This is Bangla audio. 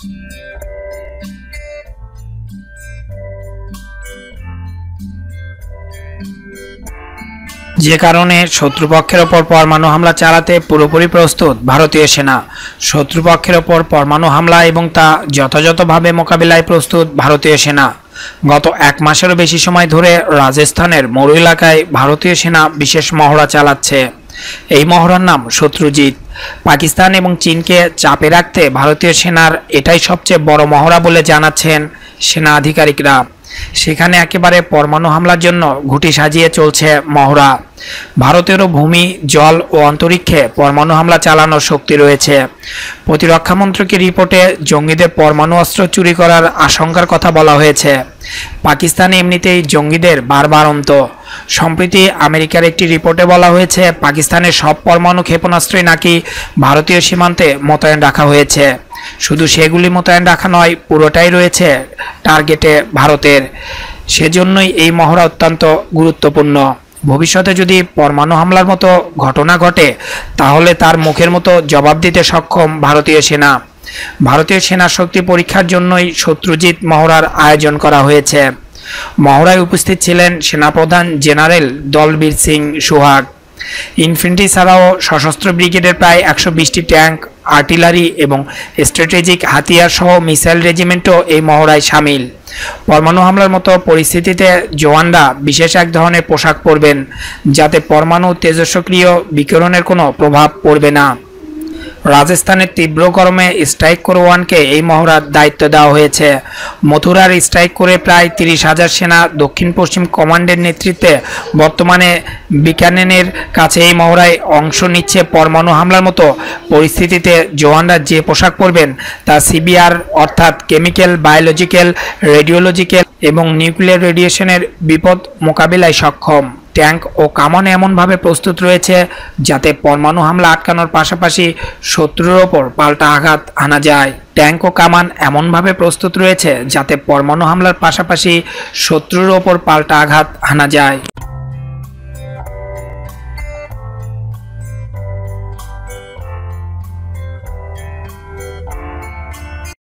যে কারণে শত্রুপক্ষের ওপর পরমাণু হামলা চালাতে পুরোপুরি প্রস্তুত ভারতীয় সেনা শত্রুপক্ষের ওপর পরমাণু হামলা এবং তা যথাযথভাবে মোকাবিলায় প্রস্তুত ভারতীয় সেনা গত এক মাসেরও বেশি সময় ধরে রাজস্থানের মরু এলাকায় ভারতীয় সেনা বিশেষ মহড়া চালাচ্ছে এই মহড়ার নাম শত্রুজিৎ পাকিস্তান এবং চীনকে চাপে রাখতে ভারতীয় সেনার এটাই সবচেয়ে বড় মহড়া বলে জানাচ্ছেন সেনা আধিকারিকরা সেখানে একেবারে পরমাণু হামলার জন্য ঘুটি সাজিয়ে চলছে মহড়া ভারতেরও ভূমি জল ও অন্তরীক্ষে পরমাণু হামলা চালানোর শক্তি রয়েছে মন্ত্রকের রিপোর্টে জঙ্গিদের পরমাণু অস্ত্র চুরি করার আশঙ্কার কথা বলা হয়েছে পাকিস্তানে এমনিতেই জঙ্গিদের বারবার অন্ত সম্প্রতি আমেরিকার একটি রিপোর্টে বলা হয়েছে পাকিস্তানের সব পরমাণু ক্ষেপণাস্ত্রই নাকি ভারতীয় সীমান্তে মোতায়েন রাখা হয়েছে শুধু সেগুলি মোতায়েন রাখা নয় পুরোটাই রয়েছে টার্গেটে ভারতের সেজন্যই এই মহড়া অত্যন্ত গুরুত্বপূর্ণ ভবিষ্যতে যদি পরমাণু হামলার মতো ঘটনা ঘটে তাহলে তার মুখের মতো জবাব দিতে সক্ষম ভারতীয় সেনা ভারতীয় সেনা শক্তি পরীক্ষার জন্যই শত্রুজিৎ মহড়ার আয়োজন করা হয়েছে মহড়ায় উপস্থিত ছিলেন সেনাপ্রধান জেনারেল দলবীর সিং সোহাগ ইনফেন্ট্রি ছাড়াও সশস্ত্র ব্রিগেডের প্রায় একশো বিশটি ট্যাঙ্ক আর্টিলারি এবং স্ট্র্যাটেজিক হাতিয়ার সহ মিসাইল রেজিমেন্টও এই মহড়ায় সামিল পরমাণু হামলার মতো পরিস্থিতিতে জওয়ানরা বিশেষ এক ধরনের পোশাক পরবেন যাতে পরমাণু তেজস্ক্রিয় বিকিরণের কোনো প্রভাব পড়বে না রাজস্থানের তীব্র গরমে স্ট্রাইক ওয়ানকে এই মহড়ার দায়িত্ব দেওয়া হয়েছে মথুরার স্ট্রাইক করে প্রায় তিরিশ হাজার সেনা দক্ষিণ পশ্চিম কমান্ডের নেতৃত্বে বর্তমানে বিকানেনের কাছে এই মহড়ায় অংশ নিচ্ছে পরমাণু হামলার মতো পরিস্থিতিতে জওয়ানরা যে পোশাক পরবেন তা সিবিআর অর্থাৎ কেমিক্যাল বায়োলজিক্যাল রেডিওলজিক্যাল এবং নিউক্লিয়ার রেডিয়েশনের বিপদ মোকাবিলায় সক্ষম ট্যাঙ্ক ও কামান এমনভাবে প্রস্তুত রয়েছে যাতে পরমাণু হামলা আটকানোর পাশাপাশি শত্রুর ওপর পাল্টা আঘাত আনা যায় ট্যাঙ্ক ও কামান এমনভাবে প্রস্তুত রয়েছে যাতে পরমাণু হামলার পাশাপাশি শত্রুর ওপর পাল্টা আঘাত আনা যায়